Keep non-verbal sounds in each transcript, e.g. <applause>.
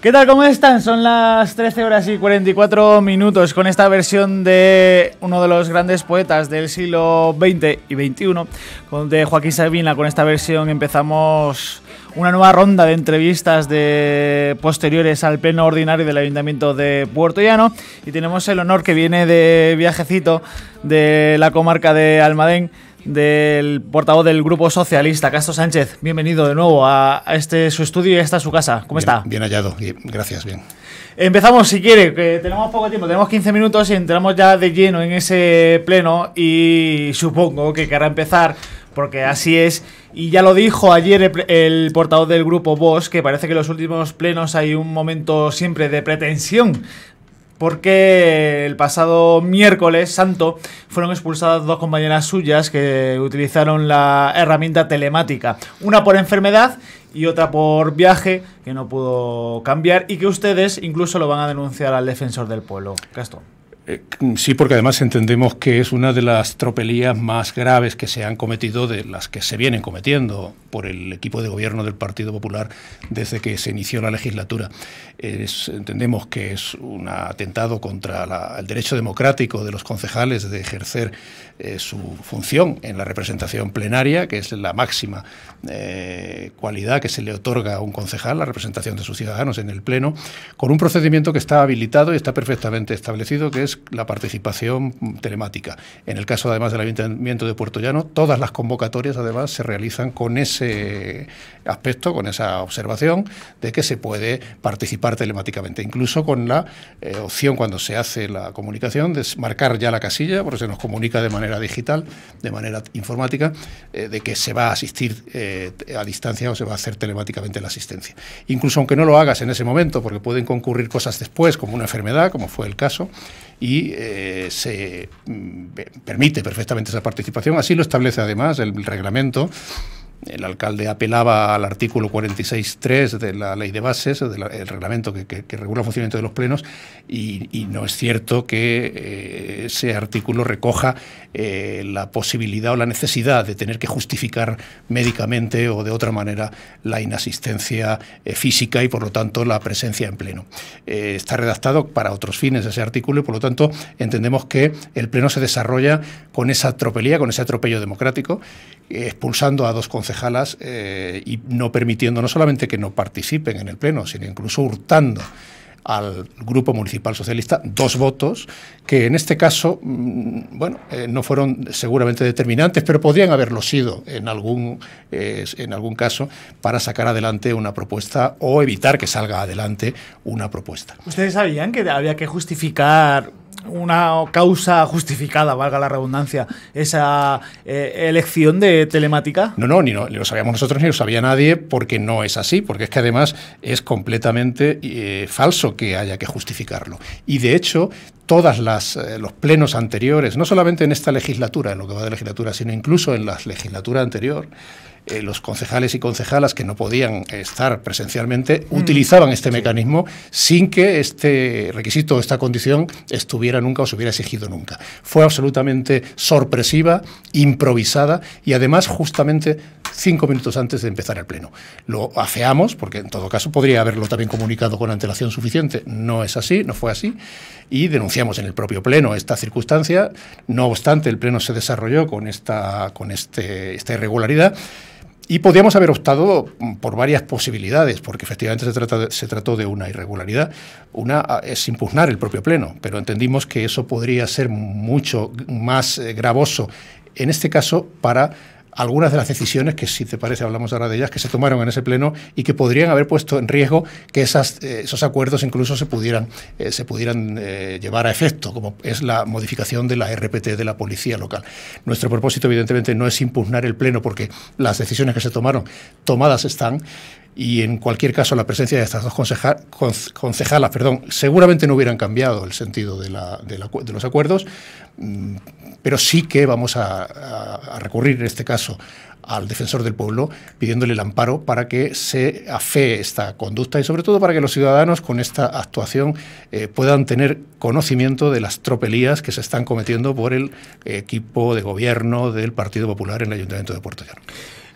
¿Qué tal? ¿Cómo están? Son las 13 horas y 44 minutos con esta versión de uno de los grandes poetas del siglo XX y XXI, de Joaquín Sabina. Con esta versión empezamos una nueva ronda de entrevistas de posteriores al pleno ordinario del Ayuntamiento de Puerto Llano y tenemos el honor que viene de viajecito de la comarca de Almadén del portavoz del Grupo Socialista, Castro Sánchez. Bienvenido de nuevo a este su estudio y esta su casa. ¿Cómo está? Bien hallado, gracias, bien. Empezamos, si quiere, que tenemos poco tiempo, tenemos 15 minutos y entramos ya de lleno en ese pleno y supongo que querrá empezar, porque así es, y ya lo dijo ayer el, portavoz del grupo Vox, que parece que en los últimos plenos hay un momento siempre de pretensión porque el pasado miércoles santo fueron expulsadas dos compañeras suyas que utilizaron la herramienta telemática, una por enfermedad y otra por viaje que no pudo cambiar y que ustedes incluso lo van a denunciar al defensor del pueblo. Gastón. Eh, sí, porque además entendemos que es una de las tropelías más graves que se han cometido, de las que se vienen cometiendo por el equipo de gobierno del Partido Popular desde que se inició la legislatura. entendemos que es un atentado contra el derecho democrático de los concejales de ejercer eh, su función en la representación plenaria, que es la máxima eh, cualidad que se le otorga a un concejal, la representación de sus ciudadanos en el Pleno, con un procedimiento que está habilitado y está perfectamente establecido, que es la participación telemática. En el caso además del Ayuntamiento de Puerto Llano, todas las convocatorias además se realizan con ese aspecto, con esa observación de que se puede participar telemáticamente, incluso con la eh, opción cuando se hace la comunicación de marcar ya la casilla, porque se nos comunica de manera digital, de manera informática, eh, de que se va a asistir eh, a distancia o se va a hacer telemáticamente la asistencia. Incluso aunque no lo hagas en ese momento, porque pueden concurrir cosas después, como una enfermedad, como fue el caso, y y eh, se mm, permite perfectamente esa participación. Así lo establece además el reglamento el alcalde apelaba al artículo 46.3 de la ley de bases, del reglamento que, regula el funcionamiento de los plenos, y, no es cierto que eh, ese artículo recoja eh, la posibilidad o la necesidad de tener que justificar médicamente o de otra manera la inasistencia eh, física y, por lo tanto, la presencia en pleno. está redactado para otros fines ese artículo y, por lo tanto, entendemos que el pleno se desarrolla con esa atropelía, con ese atropello democrático, expulsando a dos conceptos y eh, no permitiendo no solamente que no participen en el Pleno, sino incluso hurtando al Grupo Municipal Socialista dos votos que en este caso, mm, bueno, eh, no fueron seguramente determinantes, pero podrían haberlo sido en algún, eh, en algún caso para sacar adelante una propuesta o evitar que salga adelante una propuesta. ¿Ustedes sabían que había que justificar una causa justificada, valga la redundancia, esa eh, elección de telemática? No, no, ni no, lo sabíamos nosotros ni lo sabía nadie porque no es así, porque es que además es completamente eh, falso que haya que justificarlo. Y de hecho, todos eh, los plenos anteriores, no solamente en esta legislatura, en lo que va de legislatura, sino incluso en la legislatura anterior, eh, los concejales y concejalas que no podían estar presencialmente mm. utilizaban este mecanismo sin que este requisito o esta condición estuviera nunca o se hubiera exigido nunca. Fue absolutamente sorpresiva, improvisada y además justamente cinco minutos antes de empezar el pleno. Lo afeamos, porque en todo caso podría haberlo también comunicado con antelación suficiente. No es así, no fue así. Y denunciamos en el propio pleno esta circunstancia. No obstante, el pleno se desarrolló con esta, con este, esta irregularidad. Y podríamos haber optado por varias posibilidades, porque efectivamente se, trata se trató de una irregularidad. Una ah, es impugnar el propio Pleno, pero entendimos que eso podría ser mucho más eh, gravoso en este caso para algunas de las decisiones que, si te parece, hablamos ahora de ellas, que se tomaron en ese pleno y que podrían haber puesto en riesgo que esas, eh, esos acuerdos incluso se pudieran, eh, se pudieran eh, llevar a efecto, como es la modificación de la RPT de la policía local. Nuestro propósito, evidentemente, no es impugnar el pleno porque las decisiones que se tomaron, tomadas están y en cualquier caso la presencia de estas dos concejalas perdón, seguramente no hubieran cambiado el sentido de, los acuerdos, mm, pero sí que vamos a, recurrir en este caso al defensor del pueblo pidiéndole el amparo para que se afee esta conducta y sobre todo para que los ciudadanos con esta actuación eh, puedan tener conocimiento de las tropelías que se están cometiendo por el equipo de gobierno del Partido Popular en el Ayuntamiento de Puerto Llano.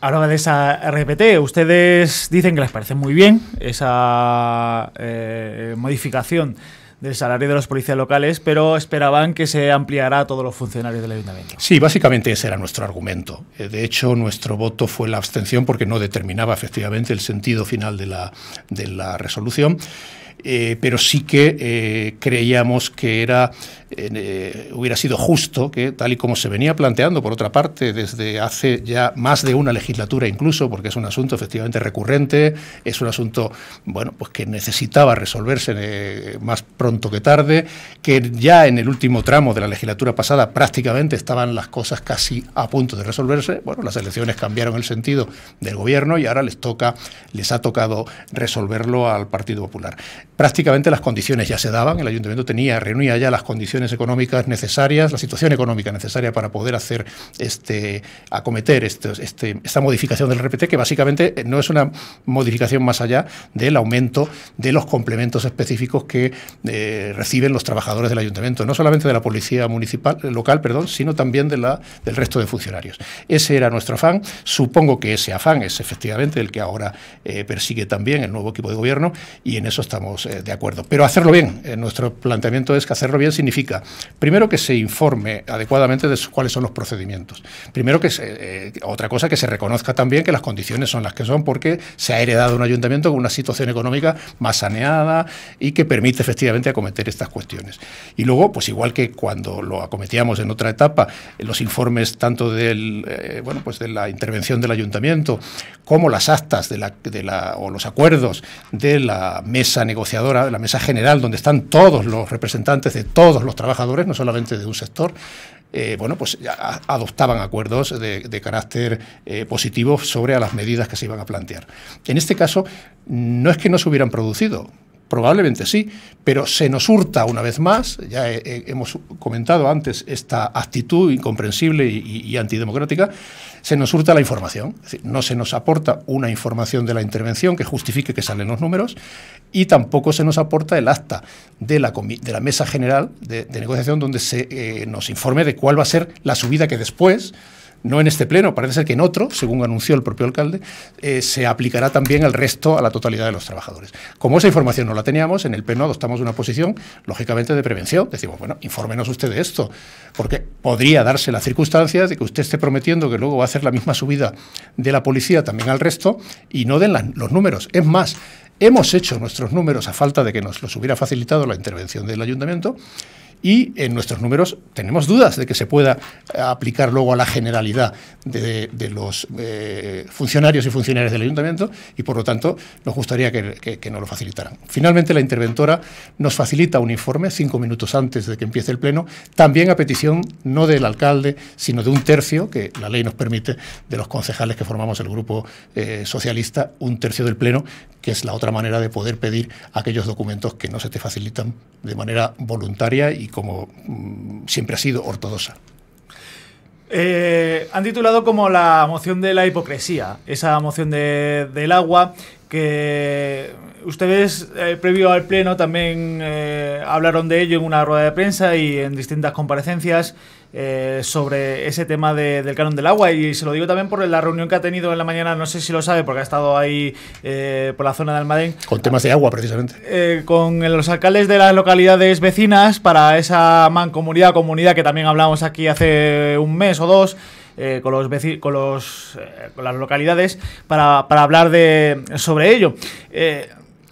Ahora de esa RPT, ustedes dicen que les parece muy bien esa eh, modificación del salario de los policías locales, pero esperaban que se ampliara a todos los funcionarios del ayuntamiento. Sí, básicamente ese era nuestro argumento. Eh, de hecho, nuestro voto fue la abstención porque no determinaba efectivamente el sentido final de la, de la resolución. Eh, pero sí que eh, creíamos que era, eh, hubiera sido justo que, tal y como se venía planteando, por otra parte, desde hace ya más de una legislatura incluso, porque es un asunto efectivamente recurrente, es un asunto bueno, pues que necesitaba resolverse más pronto que tarde, que ya en el último tramo de la legislatura pasada prácticamente estaban las cosas casi a punto de resolverse. Bueno, las elecciones cambiaron el sentido del gobierno y ahora les toca, les ha tocado resolverlo al Partido Popular prácticamente las condiciones ya se daban, el ayuntamiento tenía, reunía ya las condiciones económicas necesarias, la situación económica necesaria para poder hacer este, acometer este, este, esta modificación del RPT, que básicamente eh, no es una modificación más allá del aumento de los complementos específicos que eh, reciben los trabajadores del ayuntamiento, no solamente de la policía municipal, eh, local, perdón, sino también de la, del resto de funcionarios. Ese era nuestro afán, supongo que ese afán es efectivamente el que ahora persigue también el nuevo equipo de gobierno y en eso estamos eh, de acuerdo. Pero hacerlo bien. Eh, nuestro planteamiento es que hacerlo bien significa, primero, que se informe adecuadamente de cuáles son los procedimientos. Primero, que se, eh, otra cosa, que se reconozca también que las condiciones son las que son porque se ha heredado un ayuntamiento con una situación económica más saneada y que permite efectivamente acometer estas cuestiones. Y luego, pues igual que cuando lo acometíamos en otra etapa, los informes tanto del, bueno, pues de la intervención del ayuntamiento como las actas de la, de la, o los acuerdos de la mesa negociadora de la mesa general, donde están todos los representantes de todos los trabajadores, no solamente de un sector, eh, bueno, pues adoptaban acuerdos de, carácter eh, positivo sobre a las medidas que se iban a plantear. En este caso, no es que no se hubieran producido, Probablemente sí, pero se nos hurta una vez más, ya hemos comentado antes esta actitud incomprensible y, antidemocrática, se nos hurta la información, no se nos aporta una información de la intervención que justifique que salen los números y tampoco se nos aporta el acta de la, mesa general de, negociación donde se eh, nos informe de cuál va a ser la subida que después no en este pleno, parece ser que en otro, según anunció el propio alcalde, eh, se aplicará también el resto a la totalidad de los trabajadores. Como esa información no la teníamos, en el pleno adoptamos una posición, lógicamente, de prevención. Decimos, bueno, infórmenos usted de esto, porque podría darse la circunstancia de que usted esté prometiendo que luego va a hacer la misma subida de la policía también al resto y no den los números. Es más, hemos hecho nuestros números a falta de que nos los hubiera facilitado la intervención del ayuntamiento y en nuestros números tenemos dudas de que se pueda eh, aplicar luego a la generalidad de, los eh, funcionarios y funcionarias del ayuntamiento y por lo tanto nos gustaría que, nos lo facilitaran. Finalmente la interventora nos facilita un informe cinco minutos antes de que empiece el pleno, también a petición no del alcalde, sino de un tercio, que la ley nos permite, de los concejales que formamos el grupo eh, socialista, un tercio del pleno, que es la otra manera de poder pedir aquellos documentos que no se te facilitan de manera voluntaria y como mm, siempre ha sido ortodoxa. Eh, han titulado como la moción de la hipocresía, esa moción del agua que ustedes eh, previo al pleno también eh, hablaron de ello en una rueda de prensa y en distintas comparecencias eh, sobre ese tema del canon del agua y se lo digo también por la reunión que ha tenido en la mañana, no sé si lo sabe porque ha estado ahí por la zona de Almadén. Con temas de agua precisamente. con los alcaldes de las localidades vecinas para esa mancomunidad, comunidad que también hablamos aquí hace un mes o dos. Eh, con los, con, los eh, las localidades para, hablar de, sobre ello. Eh,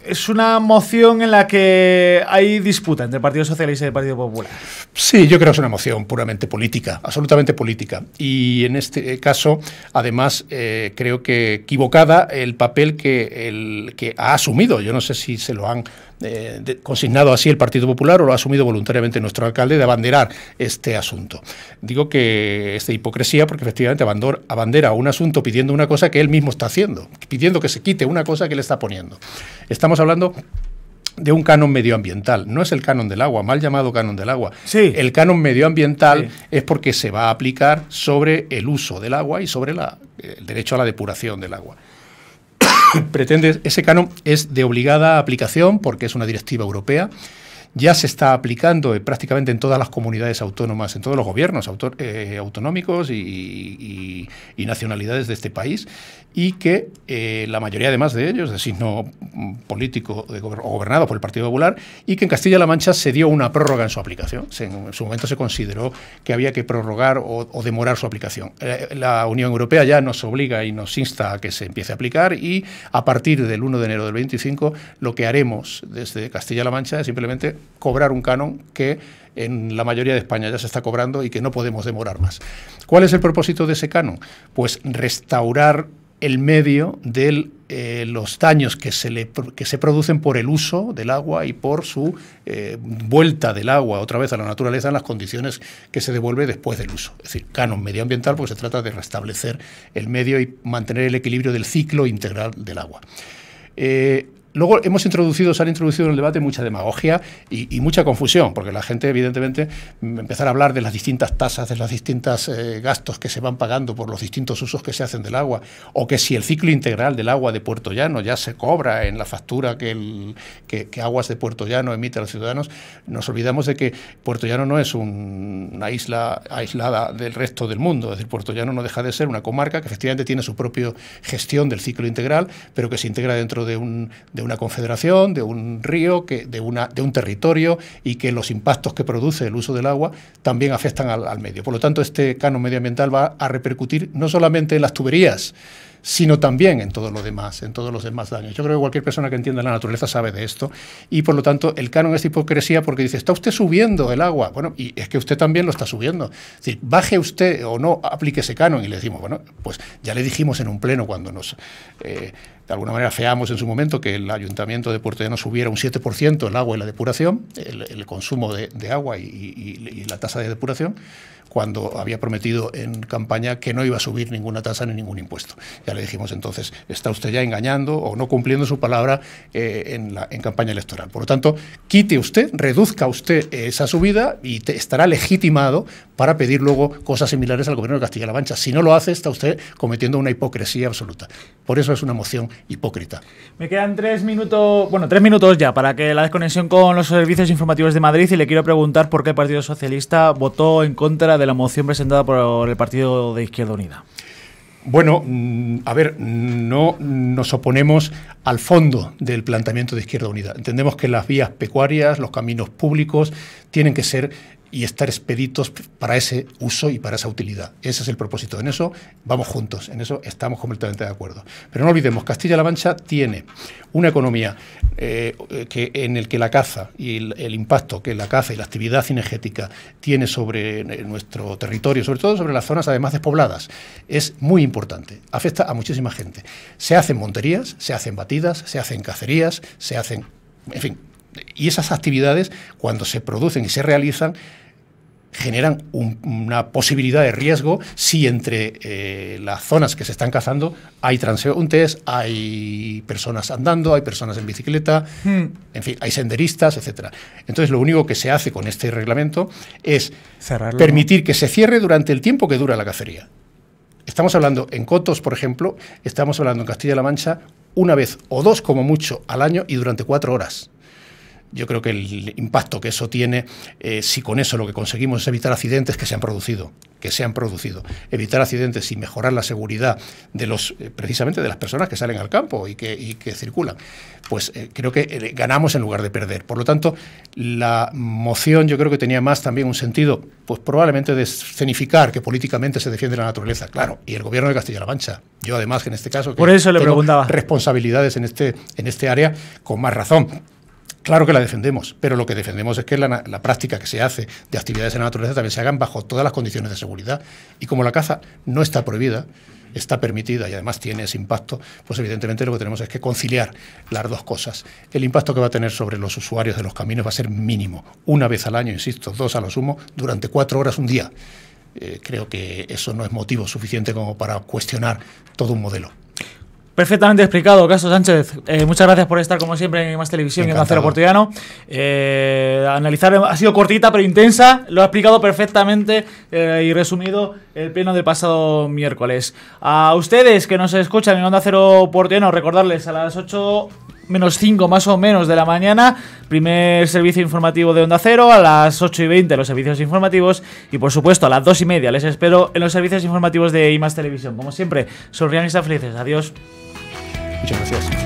es una moción en la que hay disputa entre el Partido Socialista y el Partido Popular. Sí, yo creo que es una moción puramente política, absolutamente política. Y en este caso, además, creo que equivocada el papel que, el, que ha asumido. Yo no sé si se lo han eh, consignado así el Partido Popular o lo ha asumido voluntariamente nuestro alcalde de abanderar este asunto. Digo que es de hipocresía porque efectivamente abandona abandera un asunto pidiendo una cosa que él mismo está haciendo, pidiendo que se quite una cosa que le está poniendo. Estamos hablando de un canon medioambiental. No es el canon del agua, mal llamado canon del agua. Sí. El canon medioambiental es porque se va a aplicar sobre el uso del agua y sobre el derecho a la depuración del agua. <laughs> pretende, ese canon es de obligada aplicación porque es una directiva europea ya se está aplicando eh, prácticamente en todas las comunidades autónomas, en todos los gobiernos eh, autonómicos y, nacionalidades de este país, y que eh, la mayoría además de ellos, de signo mm, político o gobernado por el Partido Popular, y que en Castilla-La Mancha se dio una prórroga en su aplicación. en su momento se consideró que había que prorrogar o, o demorar su aplicación. la Unión Europea ya nos obliga y nos insta a que se empiece a aplicar y a partir del 1 de enero del 25 lo que haremos desde Castilla-La Mancha es simplemente cobrar un canon que en la mayoría de España ya se está cobrando y que no podemos demorar más. ¿Cuál es el propósito de ese canon? Pues restaurar el medio de eh, los daños que se, le, se producen por el uso del agua y por su eh, vuelta del agua otra vez a la naturaleza en las condiciones que se devuelve después del uso. Es decir, canon medioambiental, porque se trata de restablecer el medio y mantener el equilibrio del ciclo integral del agua. Eh, luego hemos introducido, se han introducido en el debate mucha demagogia y, mucha confusión, porque la gente, evidentemente, empezar a hablar de las distintas tasas, de los distintos eh, gastos que se van pagando por los distintos usos que se hacen del agua, o que si el ciclo integral del agua de Puerto Llano ya se cobra en la factura que, el, Aguas de Puerto Llano emite a los ciudadanos, nos olvidamos de que Puerto Llano no es una isla aislada del resto del mundo, es decir, Puerto Llano no deja de ser una comarca que efectivamente tiene su propia gestión del ciclo integral, pero que se integra dentro de un, una confederación, de un río, que, de, una, de un territorio y que los impactos que produce el uso del agua también afectan al, medio. Por lo tanto, este canon medioambiental va a repercutir no solamente en las tuberías, sino también en todo lo demás, en todos los demás daños. Yo creo que cualquier persona que entienda la naturaleza sabe de esto y por lo tanto el canon es hipocresía porque dice, está usted subiendo el agua, bueno, y es que usted también lo está subiendo. Es decir, baje usted o no, aplique ese canon y le decimos, bueno, pues ya le dijimos en un pleno cuando nos... Eh, de alguna manera feamos en su momento que el ayuntamiento de Puerto Llano subiera un 7% el agua y la depuración, el, consumo de, agua y, la tasa de depuración, cuando había prometido en campaña que no iba a subir ninguna tasa ni ningún impuesto. Ya le dijimos entonces, está usted ya engañando o no cumpliendo su palabra eh, en, la, en campaña electoral. Por lo tanto, quite usted, reduzca usted esa subida y estará legitimado para pedir luego cosas similares al gobierno de Castilla-La Mancha. Si no lo hace, está usted cometiendo una hipocresía absoluta. Por eso es una moción hipócrita. Me quedan tres minutos, bueno, tres minutos ya para que la desconexión con los servicios informativos de Madrid y le quiero preguntar por qué el Partido Socialista votó en contra de la moción presentada por el Partido de Izquierda Unida. Bueno, mm, a ver, no nos oponemos al fondo del planteamiento de Izquierda Unida. Entendemos que las vías pecuarias, los caminos públicos, tienen que ser y estar expeditos para ese uso y para esa utilidad. Ese es el propósito. En eso vamos juntos, en eso estamos completamente de acuerdo. Pero no olvidemos, Castilla-La Mancha tiene una economía eh, que, en el que la caza y el, impacto que la caza y la actividad cinegética tiene sobre eh, nuestro territorio, sobre todo sobre las zonas además despobladas, es muy importante. Afecta a muchísima gente. Se hacen monterías, se hacen batidas, se hacen cacerías, se hacen... En fin, y esas actividades, cuando se producen y se realizan, generan una posibilidad de riesgo si entre eh, las zonas que se están cazando hay transeúntes, hay personas andando, hay personas en bicicleta, hmm. en fin, hay senderistas, etc. Entonces lo único que se hace con este reglamento es permitir que se cierre durante el tiempo que dura la cacería. Estamos hablando en Cotos, por ejemplo, estamos hablando en Castilla-La Mancha una vez o dos como mucho al año y durante cuatro horas yo creo que el impacto que eso tiene, eh, si con eso lo que conseguimos es evitar accidentes que se han producido, que se han producido, evitar accidentes y mejorar la seguridad de los, eh, precisamente de las personas que salen al campo y que, que circulan, pues eh, creo que ganamos en lugar de perder. Por lo tanto, la moción yo creo que tenía más también un sentido, pues probablemente de escenificar que políticamente se defiende la naturaleza, claro, y el gobierno de Castilla-La Mancha. Yo además que en este caso Por responsabilidades en este, en este área con más razón Claro que la defendemos, pero lo que defendemos es que la, práctica que se hace de actividades en la naturaleza también se hagan bajo todas las condiciones de seguridad. Y como la caza no está prohibida, está permitida y además tiene ese impacto, pues evidentemente lo que tenemos es que conciliar las dos cosas. El impacto que va a tener sobre los usuarios de los caminos va a ser mínimo, una vez al año, insisto, dos a lo sumo, durante cuatro horas un día. Eh, creo que eso no es motivo suficiente como para cuestionar todo un modelo. Perfectamente explicado, Castro Sánchez. Eh, muchas gracias por estar, como siempre, en Más Televisión y en Cero Portiano. Eh, analizar ha sido cortita pero intensa, lo ha explicado perfectamente eh, y resumido el pleno del pasado miércoles. A ustedes que nos escuchan en Onda Cero Portiano, recordarles a las 8 menos 5 más o menos de la mañana, primer servicio informativo de Onda Cero, a las 8 y 20 los servicios informativos y por supuesto a las 2 y media les espero en los servicios informativos de IMAS Televisión. Como siempre, sonrían y sean felices. Adiós. Muchas gracias.